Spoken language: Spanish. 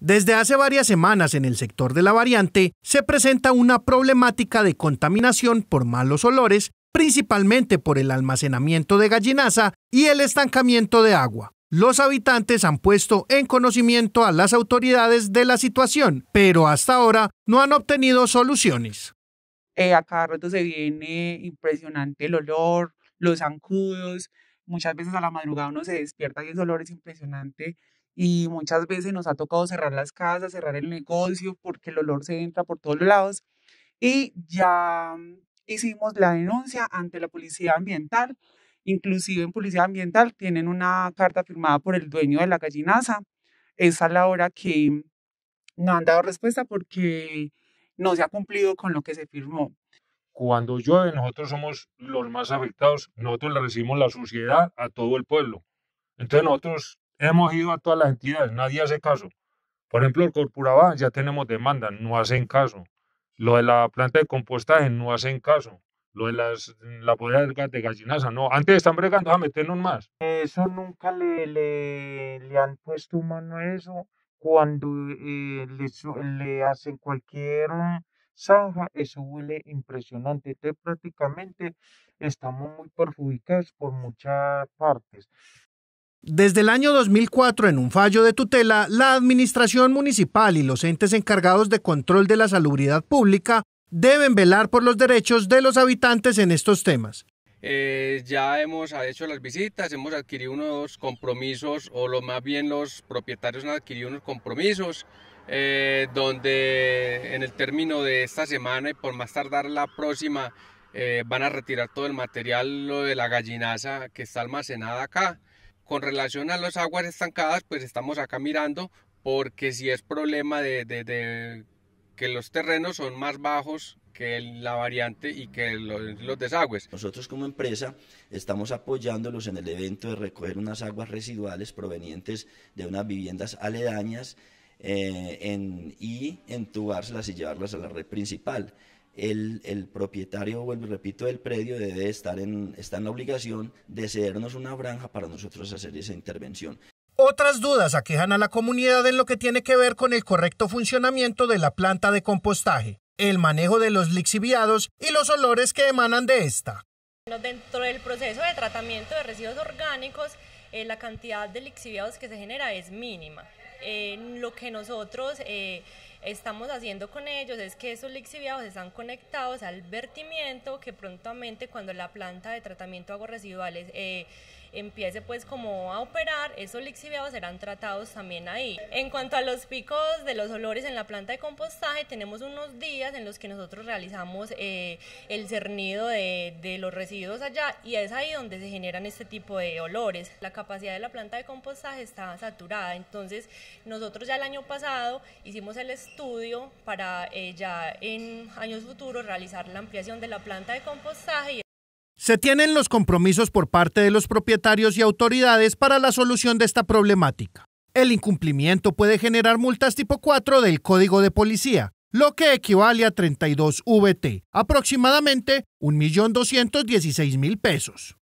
Desde hace varias semanas en el sector de la variante se presenta una problemática de contaminación por malos olores, principalmente por el almacenamiento de gallinaza y el estancamiento de agua. Los habitantes han puesto en conocimiento a las autoridades de la situación, pero hasta ahora no han obtenido soluciones. Eh, a se viene impresionante el olor, los zancudos, Muchas veces a la madrugada uno se despierta y el olor es impresionante y muchas veces nos ha tocado cerrar las casas, cerrar el negocio porque el olor se entra por todos lados y ya hicimos la denuncia ante la policía ambiental. Inclusive en policía ambiental tienen una carta firmada por el dueño de la gallinaza. Es a la hora que no han dado respuesta porque no se ha cumplido con lo que se firmó cuando llueve nosotros somos los más afectados, nosotros le recibimos la suciedad a todo el pueblo. Entonces nosotros hemos ido a todas las entidades, nadie hace caso. Por ejemplo, el Corpuraba ya tenemos demanda, no hacen caso. Lo de la planta de compostaje no hacen caso. Lo de las, la de gallinaza, no. Antes están bregando a meternos más. Eso nunca le, le, le han puesto mano a eso. Cuando eh, le, le hacen cualquier zanja. Eso huele impresionante. prácticamente estamos muy perjudicados por muchas partes. Desde el año 2004, en un fallo de tutela, la Administración Municipal y los entes encargados de control de la salubridad pública deben velar por los derechos de los habitantes en estos temas. Eh, ya hemos hecho las visitas, hemos adquirido unos compromisos, o lo más bien los propietarios han adquirido unos compromisos, eh, donde en el término de esta semana y por más tardar la próxima, eh, van a retirar todo el material lo de la gallinaza que está almacenada acá. Con relación a las aguas estancadas, pues estamos acá mirando, porque si es problema de, de que los terrenos son más bajos que la variante y que los, desagües. Nosotros como empresa estamos apoyándolos en el evento de recoger unas aguas residuales provenientes de unas viviendas aledañas eh, y entubárselas y llevarlas a la red principal. El, propietario, vuelvo repito, del predio debe estar en, está en la obligación de cedernos una franja para nosotros hacer esa intervención. Otras dudas aquejan a la comunidad en lo que tiene que ver con el correcto funcionamiento de la planta de compostaje, el manejo de los lixiviados y los olores que emanan de esta. Dentro del proceso de tratamiento de residuos orgánicos, eh, la cantidad de lixiviados que se genera es mínima. Eh, lo que nosotros eh, estamos haciendo con ellos es que esos lixiviados están conectados al vertimiento que prontamente cuando la planta de tratamiento de aguas residuales eh, empiece pues como a operar, esos lixiviados serán tratados también ahí. En cuanto a los picos de los olores en la planta de compostaje, tenemos unos días en los que nosotros realizamos eh, el cernido de, de, los residuos allá y es ahí donde se generan este tipo de olores. La capacidad de la planta de compostaje está saturada, entonces nosotros ya el año pasado hicimos el estudio para ella eh, en años futuros realizar la ampliación de la planta de compostaje. Se tienen los compromisos por parte de los propietarios y autoridades para la solución de esta problemática. El incumplimiento puede generar multas tipo 4 del Código de Policía, lo que equivale a 32 VT, aproximadamente 1.216.000 pesos.